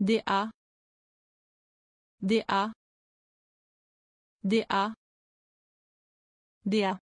Det er. Det er. Det er. Det er.